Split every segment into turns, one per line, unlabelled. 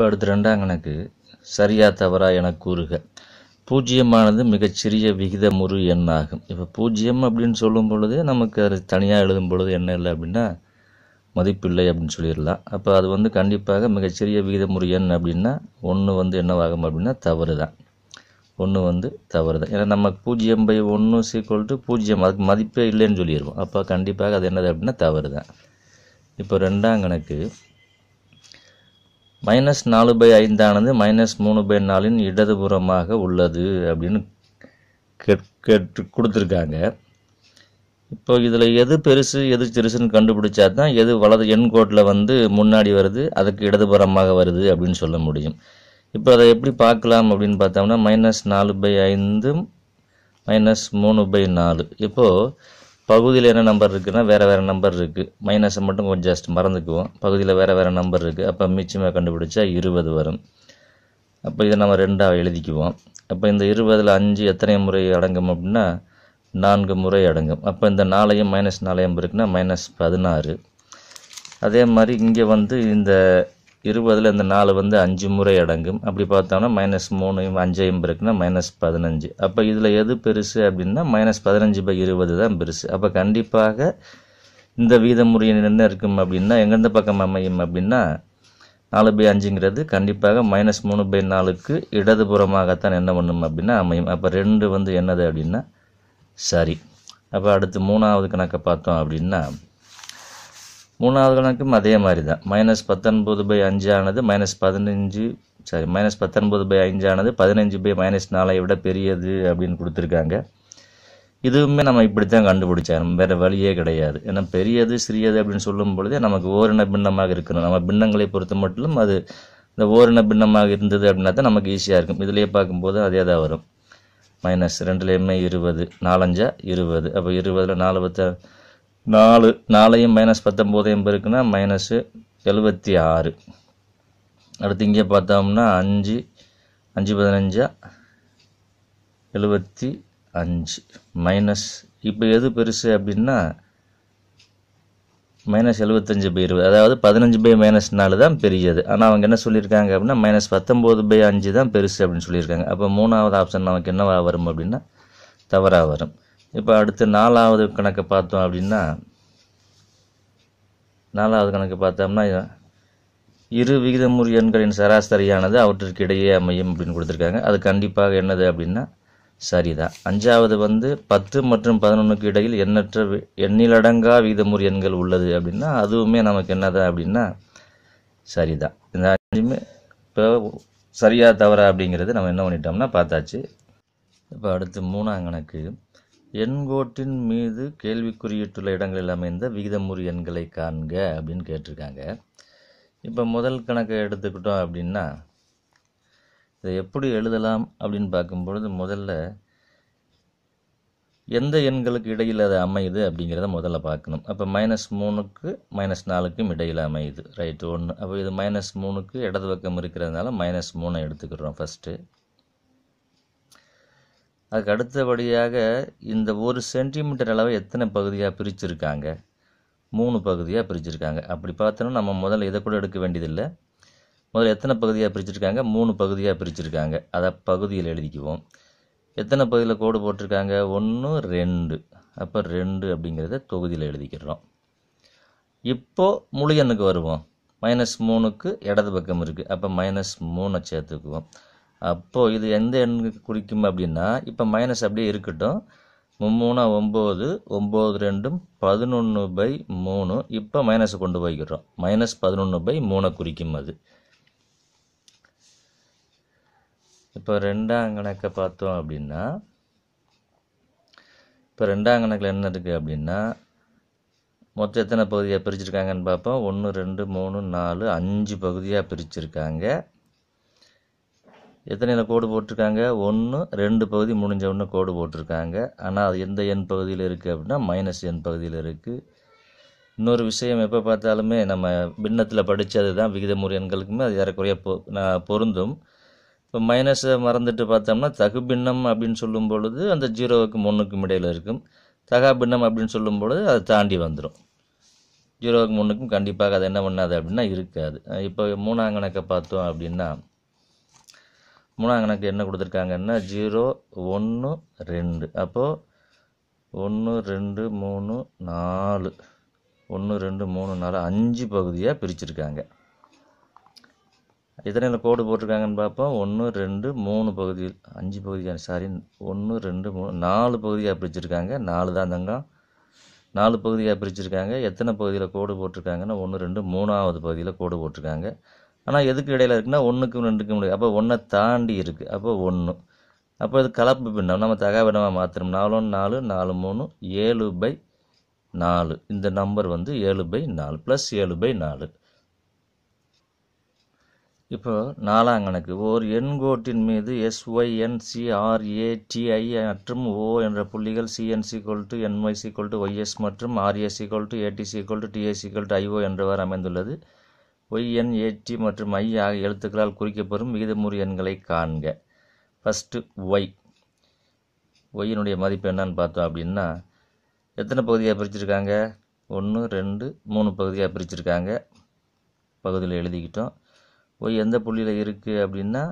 இப்போ அடுத்து ரெண்டாங்கனக்கு கணக்கு சரியா தவறா என கூறுக பூஜ்ஜியமானது மிகச்சிறிய விகிதமுறு எண்ணாகும் இப்போ பூஜ்ஜியம் அப்படின்னு சொல்லும் பொழுது நமக்கு அது தனியாக எழுதும் பொழுது என்ன இல்லை அப்படின்னா மதிப்பில்லை அப்படின்னு சொல்லிடலாம் அப்போ அது வந்து கண்டிப்பாக மிகச்சிறிய விகிதமுறு எண் அப்படின்னா ஒன்று வந்து என்னவாகும் அப்படின்னா தவறு தான் ஒன்று வந்து தவறு தான் ஏன்னா நம்ம பூஜ்ஜியம் பை ஒன்று சீக்குவல் டு பூஜ்ஜியம் அதுக்கு மதிப்பே இல்லைன்னு சொல்லிடுவோம் அப்போ கண்டிப்பாக அது என்னது அப்படின்னா தவறு தான் இப்போ ரெண்டாம் கணக்கு மைனஸ் நாலு பை ஐந்தானது மைனஸ் மூணு பை நாலின் இடதுபுறமாக உள்ளது அப்படின்னு கேட்டு கொடுத்துருக்காங்க இப்போ இதில் எது பெருசு எது சிறுசுன்னு கண்டுபிடிச்சா தான் எது வலது கோட்டில் வந்து முன்னாடி வருது அதுக்கு இடதுபுறமாக வருது அப்படின்னு சொல்ல முடியும் இப்போ அதை எப்படி பார்க்கலாம் அப்படின்னு பார்த்தோம்னா மைனஸ் நாலு பை ஐந்தும் மைனஸ் மூணு பை நாலு இப்போது பகுதியில் என்ன நம்பர் இருக்குதுன்னா வேறு வேறு நம்பர் இருக்குது மைனஸை மட்டும் கொஞ்சம் ஜஸ்ட் மறந்துக்குவோம் பகுதியில் வேறு வேறு நம்பர் இருக்குது அப்போ மிச்சமாக கண்டுபிடிச்சா இருபது வரும் அப்போ இதை நம்ம ரெண்டாக எழுதிக்குவோம் அப்போ இந்த இருபதில் அஞ்சு எத்தனை முறை அடங்கும் அப்படின்னா நான்கு முறை அடங்கும் அப்போ இந்த நாளையும் மைனஸ் நாளையும் இருக்குன்னா மைனஸ் பதினாறு அதே மாதிரி இங்கே வந்து இந்த இருபதில் இந்த நாலு வந்து அஞ்சு முறை அடங்கும் அப்படி பார்த்தோம்னா மைனஸ் மூணையும் அஞ்சையும் இருக்குன்னா மைனஸ் பதினஞ்சு அப்போ இதில் எது பெருசு அப்படின்னா மைனஸ் பதினஞ்சு பை இருபது தான் பெருசு அப்போ கண்டிப்பாக இந்த வீத முறையில் என்ன இருக்கும் அப்படின்னா எங்கெந்த பக்கம் அமையும் அப்படின்னா நாலு பை அஞ்சுங்கிறது கண்டிப்பாக மைனஸ் மூணு பை நாலுக்கு இடதுபுறமாகத்தான் என்ன பண்ணும் அப்படின்னா அமையும் அப்போ ரெண்டு வந்து என்னது அப்படின்னா சரி அப்போ அடுத்து மூணாவது கணக்கை பார்த்தோம் அப்படின்னா மூணாவது கணக்கும் அதே மாதிரி தான் மைனஸ் பத்தொன்பது பை அஞ்சானது மைனஸ் பதினஞ்சு சாரி மைனஸ் பத்தொன்பது பை அஞ்சானது பதினஞ்சு பை மைனஸ் நாலை விட பெரியது அப்படின்னு கொடுத்துருக்காங்க இதுவுமே நம்ம இப்படி தான் கண்டுபிடிச்சாரணும் வேறு வழியே கிடையாது ஏன்னா பெரியது சிறியது அப்படின்னு சொல்லும் பொழுதே நமக்கு ஓரின பின்னமாக இருக்கணும் நம்ம பின்னங்களை பொறுத்த மட்டும் அது இந்த ஓரின பின்னமாக இருந்தது அப்படின்னா தான் நமக்கு ஈஸியாக இருக்கும் இதுலேயே பார்க்கும்போது அதே தான் வரும் மைனஸ் ரெண்டுலேயுமே இருபது நாலஞ்சா இருபது அப்போ இருபதில் நாலு பத்து நாலு நாலையும் மைனஸ் பத்தொம்போதையும் பெருக்குன்னா மைனஸு எழுபத்தி ஆறு அடுத்து இங்கே பார்த்தோம்னா அஞ்சு அஞ்சு பதினஞ்சா எழுபத்தி அஞ்சு மைனஸ் இப்போ எது பெருசு அப்படின்னா மைனஸ் எழுபத்தஞ்சு பை இருபது அதாவது பதினஞ்சு பை மைனஸ் நாலு தான் பெரியது ஆனால் அவங்க என்ன சொல்லியிருக்காங்க அப்படின்னா மைனஸ் பத்தொம்போது பை அஞ்சு தான் பெருசு அப்படின்னு சொல்லியிருக்காங்க அப்போ மூணாவது ஆப்ஷன் நமக்கு என்னவாக வரும் அப்படின்னா தவறாக வரும் இப்போ அடுத்து நாலாவது கணக்கை பார்த்தோம் அப்படின்னா நாலாவது கணக்கு பார்த்தோம்னா இரு விகிதமுறு எண்களின் சராசரியானது அவற்றிற்கு இடையே அமையும் அப்படின்னு கொடுத்துருக்காங்க அது கண்டிப்பாக என்னது அப்படின்னா சரிதான் அஞ்சாவது வந்து பத்து மற்றும் பதினொன்றுக்கு இடையில் எண்ணற்ற எண்ணிலடங்கா விகிதமுறு எண்கள் உள்ளது அப்படின்னா அதுவுமே நமக்கு என்னதான் அப்படின்னா சரிதான் இந்த அஞ்சுமே இப்போ சரியா தவறா அப்படிங்கிறது நம்ம என்ன பண்ணிட்டோம்னா பார்த்தாச்சு இப்போ அடுத்து மூணாம் கணக்கு எண்கோட்டின் மீது கேள்விக்குறியிட்டுள்ள இடங்களில் அமைந்த விகிதமுறி எண்களை காண்க அப்படின்னு கேட்டிருக்காங்க இப்போ முதல் கணக்கை எடுத்துக்கிட்டோம் அப்படின்னா இதை எப்படி எழுதலாம் அப்படின்னு பார்க்கும்பொழுது முதல்ல எந்த எண்களுக்கு இடையில் அது அமையுது அப்படிங்கிறத முதல்ல பார்க்கணும் அப்போ மைனஸ் மூணுக்கு மைனஸ் நாலுக்கும் இடையில் அமையுது ரைட்டு ஒன்று அப்போ இது மைனஸ் மூணுக்கு இடது பக்கம் இருக்கிறதுனால மைனஸ் மூணை எடுத்துக்கிறோம் ஃபஸ்ட்டு அதுக்கு அடுத்தபடியாக இந்த ஒரு சென்டிமீட்டர் அளவு எத்தனை பகுதியாக பிரிச்சுருக்காங்க மூணு பகுதியாக பிரிச்சுருக்காங்க அப்படி பார்த்தோன்னா நம்ம முதல்ல இதை கூட எடுக்க வேண்டியதில்லை முதல்ல எத்தனை பகுதியாக பிரிச்சுருக்காங்க மூணு பகுதியாக பிரிச்சுருக்காங்க அதை பகுதியில் எழுதிக்குவோம் எத்தனை பகுதியில் கோடு போட்டிருக்காங்க ஒன்று ரெண்டு அப்போ ரெண்டு அப்படிங்கிறத தொகுதியில் எழுதிக்கிறோம் இப்போது முழு எண்ணுக்கு வருவோம் மைனஸ் மூணுக்கு இடது பக்கம் இருக்குது அப்போ மைனஸ் மூணை சேர்த்துக்குவோம் அப்போது இது எந்த எண்ணுக்கு குறிக்கும் அப்படின்னா இப்போ மைனஸ் அப்படியே இருக்கட்டும் மும்மூணா ஒம்பது ஒம்பது ரெண்டும் பதினொன்று பை மூணு இப்போ மைனஸை கொண்டு போய்க்கிறோம் மைனஸ் பதினொன்று பை மூணை குறிக்கும் அது இப்போ ரெண்டாம் கணக்கை பார்த்தோம் அப்படின்னா இப்போ ரெண்டாம் கணக்கில் என்ன இருக்குது அப்படின்னா மொத்தம் எத்தனை பகுதியாக பிரிச்சுருக்காங்கன்னு பார்ப்போம் ஒன்று ரெண்டு மூணு நாலு அஞ்சு பகுதியாக பிரிச்சுருக்காங்க எத்தனையில் கோடு போட்டிருக்காங்க ஒன்று ரெண்டு பகுதி முடிஞ்ச ஒன்று கோடு போட்டிருக்காங்க ஆனால் அது எந்த எண் பகுதியில் இருக்குது அப்படின்னா மைனஸ் எண் பகுதியில் இருக்குது இன்னொரு விஷயம் எப்போ பார்த்தாலுமே நம்ம பின்னத்தில் படித்தது தான் விகிதமுறை எண்களுக்குமே அது ஏறக்குறைய பொ பொருந்தும் இப்போ மைனஸை மறந்துட்டு பார்த்தோம்னா தகு பின்னம் அப்படின்னு சொல்லும் பொழுது அந்த ஜீரோவுக்கும் ஒன்றுக்கும் இடையில் இருக்கும் தகா பின்னம் அப்படின்னு சொல்லும் பொழுது அதை தாண்டி வந்துடும் ஜீரோவுக்கு ஒன்றுக்கும் கண்டிப்பாக அது என்ன பண்ணாது அப்படின்னா இருக்காது இப்போ மூணாங்கணக்கை பார்த்தோம் அப்படின்னா மூணாம் கணக்கு என்ன கொடுத்துருக்காங்கன்னா ஜீரோ ஒன்று ரெண்டு அப்போது ஒன்று ரெண்டு மூணு நாலு ஒன்று ரெண்டு மூணு நாலு அஞ்சு பகுதியாக பிரிச்சிருக்காங்க எத்தனை கோடு போட்டிருக்காங்கன்னு பார்ப்போம் ஒன்று ரெண்டு மூணு பகுதி அஞ்சு பகுதியாக சாரி ஒன்று ரெண்டு மூணு நாலு பகுதியாக பிரிச்சிருக்காங்க நாலு தான் தங்கம் நாலு பகுதியாக பிரிச்சிருக்காங்க எத்தனை பகுதியில் கோடு போட்டிருக்காங்கன்னா ஒன்று ரெண்டு மூணாவது பகுதியில் கோடு போட்டிருக்காங்க ஆனால் எதுக்கு இடையில இருக்குன்னா ஒன்றுக்கும் ரெண்டுக்கும் முடியாது அப்போ ஒன்றை தாண்டி இருக்குது அப்போ ஒன்று அப்போ இது கலப்பு பின்னம் நம்ம விடமாக மாற்றணும் ஒன்று நாலு நாலு மூணு ஏழு பை நாலு இந்த நம்பர் வந்து ஏழு பை நாலு ப்ளஸ் ஏழு பை நாலு இப்போ நாலாம் கணக்கு ஒரு எண்கோட்டின் மீது எஸ்ஒய்என்சிஆர்ஏடிஐ மற்றும் ஓ என்ற புள்ளிகள் சிஎன்சி கொல்ட்டு என்ஒய்சி கொல்ட்டு ஒய்எஸ் மற்றும் ஆர்ஏசி கொல்ட்டு ஏடிசி கொல்ட்டு டிஎஸ்சி கொல்ட்டு ஐஓ என்றவாறு அமைந்துள்ளது ஒய் என் ஏற்றி மற்றும் ஐ ஆகிய எழுத்துக்களால் குறிக்கப்பெறும் விகிதமுறு எண்களை காண்க ஃபஸ்ட்டு ஒய் ஒய்யினுடைய மதிப்பு என்னன்னு பார்த்தோம் அப்படின்னா எத்தனை பகுதியாக பிரிச்சுருக்காங்க ஒன்று ரெண்டு மூணு பகுதியாக பிரிச்சுருக்காங்க பகுதியில் எழுதிக்கிட்டோம் ஒய் எந்த புள்ளியில் இருக்குது அப்படின்னா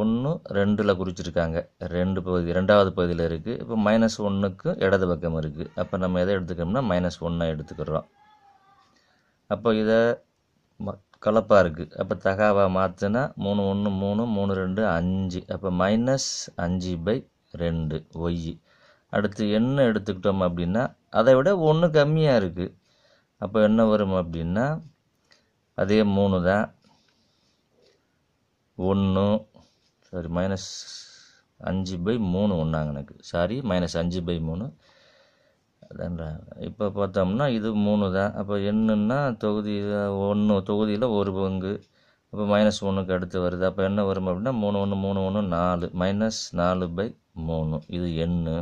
ஒன்று ரெண்டில் குறிச்சிருக்காங்க ரெண்டு பகுதி ரெண்டாவது பகுதியில் இருக்குது இப்போ மைனஸ் ஒன்றுக்கு இடது பக்கம் இருக்குது அப்போ நம்ம எதை எடுத்துக்கிறோம்னா மைனஸ் ஒன்றை எடுத்துக்கிறோம் அப்போ இதை ம கலப்பாக இருக்குது அப்போ தகாவாக மாற்றினா மூணு ஒன்று மூணு மூணு ரெண்டு அஞ்சு அப்போ மைனஸ் அஞ்சு பை ரெண்டு ஒய் அடுத்து என்ன எடுத்துக்கிட்டோம் அப்படின்னா அதை விட ஒன்று கம்மியாக இருக்குது அப்போ என்ன வரும் அப்படின்னா அதே மூணு தான் ஒன்று சாரி மைனஸ் அஞ்சு பை மூணு ஒன்றாங்க எனக்கு சாரி மைனஸ் அஞ்சு பை மூணு அதான்டா இப்போ பார்த்தோம்னா இது மூணு தான் அப்போ என்னென்னா தொகுதி ஒன்று தொகுதியில் ஒரு பங்கு இப்போ மைனஸ் ஒன்றுக்கு அடுத்து வருது அப்போ என்ன வரும் அப்படின்னா மூணு ஒன்று மூணு ஒன்று நாலு மைனஸ் நாலு பை மூணு இது எண்ணு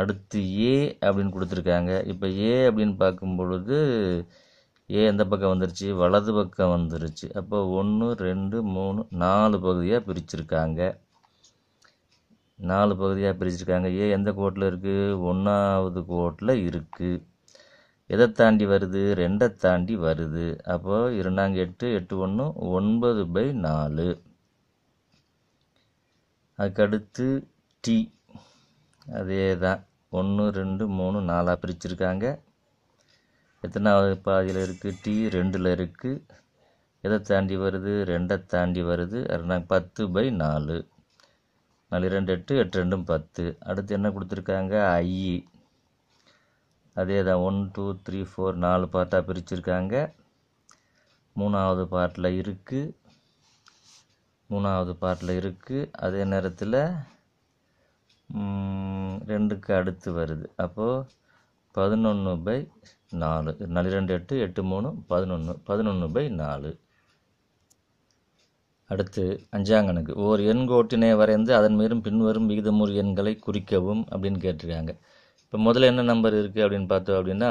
அடுத்து ஏ அப்படின்னு கொடுத்துருக்காங்க இப்போ ஏ அப்படின்னு பார்க்கும் பொழுது ஏ எந்த பக்கம் வந்துருச்சு வலது பக்கம் வந்துருச்சு அப்போ ஒன்று ரெண்டு மூணு நாலு பகுதியாக பிரிச்சிருக்காங்க நாலு பகுதியாக பிரிச்சுருக்காங்க ஏ எந்த கோட்டில் இருக்குது ஒன்றாவது கோட்டில் இருக்குது எதை தாண்டி வருது ரெண்டை தாண்டி வருது அப்போது இரண்டாங்க எட்டு எட்டு ஒன்று ஒன்பது பை நாலு அதுக்கடுத்து டி அதே தான் ஒன்று ரெண்டு மூணு நாலாக பிரிச்சுருக்காங்க எத்தனாவது பாதியில் இருக்குது டி ரெண்டில் இருக்குது எதை தாண்டி வருது ரெண்டை தாண்டி வருது பத்து பை நாலு நாலு இரண்டு எட்டு எட்டு ரெண்டும் பத்து அடுத்து என்ன கொடுத்துருக்காங்க ஐ அதே தான் ஒன் டூ த்ரீ ஃபோர் நாலு பார்ட்டாக பிரிச்சுருக்காங்க மூணாவது பார்ட்டில் இருக்குது மூணாவது பார்ட்டில் இருக்குது அதே நேரத்தில் ரெண்டுக்கு அடுத்து வருது அப்போது பதினொன்று பை நாலு நாலு ரெண்டு எட்டு எட்டு மூணு பதினொன்று பதினொன்று பை நாலு அடுத்து அஞ்சாங்கனுக்கு ஓர் எண் கோட்டினை வரைந்து அதன் மீறும் பின்வரும் விகிதமுறு எண்களை குறிக்கவும் அப்படின்னு கேட்டிருக்காங்க இப்போ முதல்ல என்ன நம்பர் இருக்குது அப்படின்னு பார்த்தோம் அப்படின்னா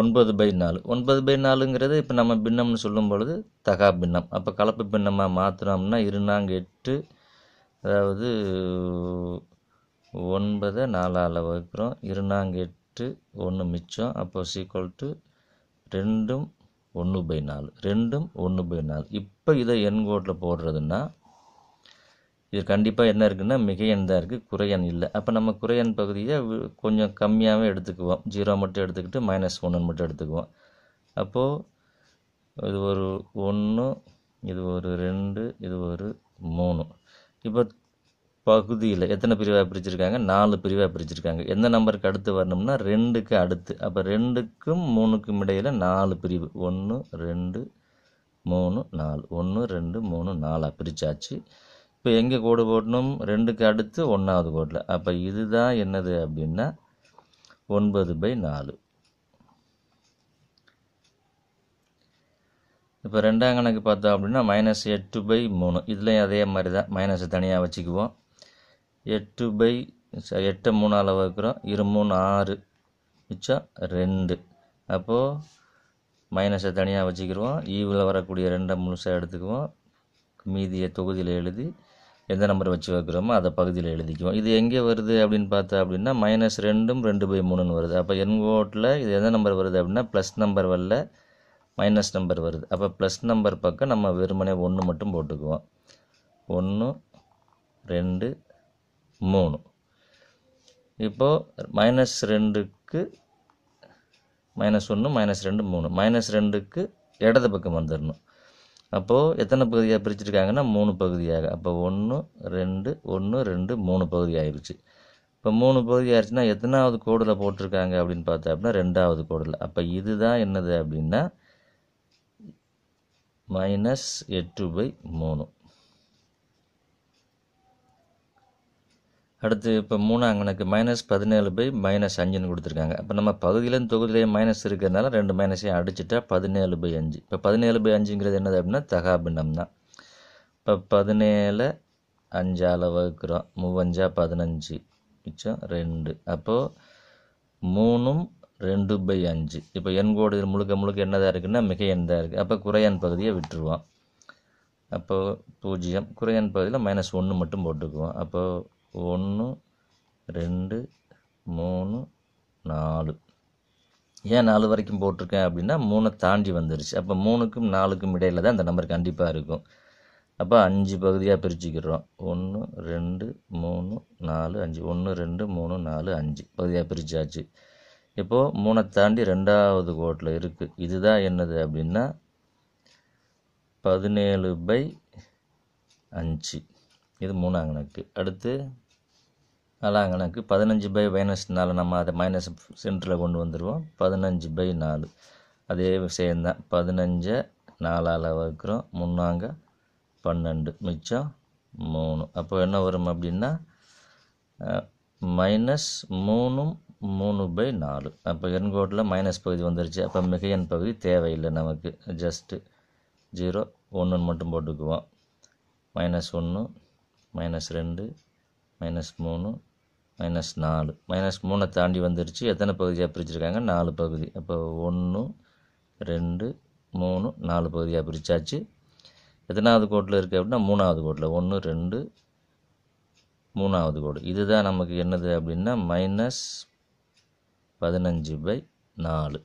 ஒன்பது பை நாலு ஒன்பது பை நாலுங்கிறது இப்போ நம்ம பின்னம்னு சொல்லும் பொழுது தகா பின்னம் அப்போ கலப்பு பின்னமாக மாற்றினோம்னா இருநாங்க எட்டு அதாவது ஒன்பதை நாலால் வகுக்கிறோம் இருநாங்க எட்டு ஒன்று மிச்சம் அப்போ சீக்குவல் டு ரெண்டும் ஒன்று பை நாலு ரெண்டும் ஒன்று பை நாலு இப்போ இதை எண் கோட்டில் போடுறதுன்னா இது கண்டிப்பாக என்ன இருக்குன்னா மிகையன் தான் இருக்குது குறையன் இல்லை அப்போ நம்ம குறையன் பகுதியை கொஞ்சம் கம்மியாகவே எடுத்துக்குவோம் ஜீரோ மட்டும் எடுத்துக்கிட்டு மைனஸ் ஒன்றுன்னு மட்டும் எடுத்துக்குவோம் அப்போது இது ஒரு ஒன்று இது ஒரு ரெண்டு இது ஒரு மூணு இப்போ பகுதியில் எத்தனை பிரிவாக பிரிச்சுருக்காங்க நாலு பிரிவாக பிரிச்சுருக்காங்க எந்த நம்பருக்கு அடுத்து வரணும்னா ரெண்டுக்கு அடுத்து அப்போ ரெண்டுக்கும் மூணுக்கும் இடையில் நாலு பிரிவு ஒன்று ரெண்டு மூணு நாலு ஒன்று ரெண்டு மூணு நாலாக பிரித்தாச்சு இப்போ எங்கே கோடு போடணும் ரெண்டுக்கு அடுத்து ஒன்றாவது கோடில் அப்போ இதுதான் என்னது அப்படின்னா ஒன்பது பை நாலு இப்போ ரெண்டாம் கணக்கு பார்த்தோம் அப்படின்னா மைனஸ் எட்டு பை மூணு இதுலேயும் அதே மாதிரி தான் மைனஸை தனியாக வச்சுக்குவோம் எட்டு பை எட்டை அளவு வைக்கிறோம் இரு மூணு ஆறு மிச்சம் ரெண்டு அப்போது மைனஸை தனியாக வச்சுக்கிடுவோம் ஈவில் வரக்கூடிய ரெண்டை முழுசாக எடுத்துக்குவோம் மீதியை தொகுதியில் எழுதி எந்த நம்பர் வச்சு வைக்கிறோமோ அதை பகுதியில் எழுதிக்குவோம் இது எங்கே வருது அப்படின்னு பார்த்தா அப்படின்னா மைனஸ் ரெண்டும் ரெண்டு பை மூணுன்னு வருது அப்போ என்கோட்டில் இது எந்த நம்பர் வருது அப்படின்னா ப்ளஸ் நம்பர் வரல மைனஸ் நம்பர் வருது அப்போ ப்ளஸ் நம்பர் பக்கம் நம்ம வெறுமனே ஒன்று மட்டும் போட்டுக்குவோம் ஒன்று ரெண்டு மூணு இப்போது மைனஸ் ரெண்டுக்கு மைனஸ் ஒன்று மைனஸ் ரெண்டு மூணு மைனஸ் ரெண்டுக்கு இடது பக்கம் வந்துடணும் அப்போது எத்தனை பகுதியாக பிரிச்சுருக்காங்கன்னா மூணு பகுதியாக அப்போ ஒன்று ரெண்டு ஒன்று ரெண்டு மூணு பகுதி ஆயிடுச்சு இப்போ மூணு பகுதி ஆயிடுச்சுன்னா எத்தனாவது கோடில் போட்டிருக்காங்க அப்படின்னு பார்த்தா அப்படின்னா ரெண்டாவது கோடில் அப்போ இதுதான் என்னது அப்படின்னா மைனஸ் எட்டு பை மூணு அடுத்து இப்போ மூணாங்கனுக்கு மைனஸ் பதினேழு பை மைனஸ் அஞ்சுன்னு கொடுத்துருக்காங்க இப்போ நம்ம பகுதியிலும் தொகுதியிலையும் மைனஸ் இருக்கிறதுனால ரெண்டு மைனஸையும் அடிச்சுட்டா பதினேழு பை அஞ்சு இப்போ பதினேழு பை அஞ்சுங்கிறது என்னது அப்படின்னா தகாபிண்டம் தான் இப்போ பதினேழு அஞ்சால் வகுக்கிறோம் மூவஞ்சா பதினஞ்சு மிச்சம் ரெண்டு அப்போது மூணும் ரெண்டு பை அஞ்சு இப்போ என் கோடு முழுக்க முழுக்க என்னதாக இருக்குன்னா மிக எண்தான் இருக்குது அப்போ குறையன் பகுதியை விட்டுருவோம் அப்போது பூஜ்ஜியம் குறையன் பகுதியில் மைனஸ் ஒன்று மட்டும் போட்டுக்குவோம் அப்போது ஒன்று ரெண்டு மூணு நாலு ஏன் நாலு வரைக்கும் போட்டிருக்கேன் அப்படின்னா மூணை தாண்டி வந்துருச்சு அப்போ மூணுக்கும் நாலுக்கும் இடையில தான் அந்த நம்பர் கண்டிப்பாக இருக்கும் அப்போ அஞ்சு பகுதியாக பிரிச்சுக்கிறோம் ஒன்று ரெண்டு மூணு நாலு அஞ்சு ஒன்று ரெண்டு மூணு நாலு அஞ்சு பகுதியாக பிரித்தாச்சு இப்போது மூணை தாண்டி ரெண்டாவது கோட்டில் இருக்குது இதுதான் என்னது அப்படின்னா பதினேழு பை அஞ்சு இது மூணாங்கணக்கு அடுத்து நாலாம் கணக்கு பதினஞ்சு பை மைனஸ் நாலு நம்ம அதை மைனஸ் சென்டரில் கொண்டு வந்துடுவோம் பதினஞ்சு பை நாலு அதே விஷயம் தான் பதினஞ்சை நாலால் வகுக்கிறோம் முன்னாங்க பன்னெண்டு மிச்சம் மூணு அப்போ என்ன வரும் அப்படின்னா மைனஸ் மூணும் மூணு பை நாலு அப்போ எண்கோட்டில் மைனஸ் பகுதி வந்துருச்சு அப்போ மிகையன் பகுதி தேவையில்லை நமக்கு ஜஸ்ட்டு ஜீரோ ஒன்றுன்னு மட்டும் போட்டுக்குவோம் மைனஸ் ஒன்று மைனஸ் ரெண்டு மைனஸ் மூணு மைனஸ் நாலு மைனஸ் மூணை தாண்டி வந்துருச்சு எத்தனை பகுதியாக பிரிச்சுருக்காங்க நாலு பகுதி அப்போ ஒன்று ரெண்டு மூணு நாலு பகுதியாக பிரித்தாச்சு எத்தனாவது கோட்டில் இருக்குது அப்படின்னா மூணாவது கோட்டில் ஒன்று ரெண்டு மூணாவது கோடு இதுதான் நமக்கு என்னது அப்படின்னா மைனஸ் பதினஞ்சு பை நாலு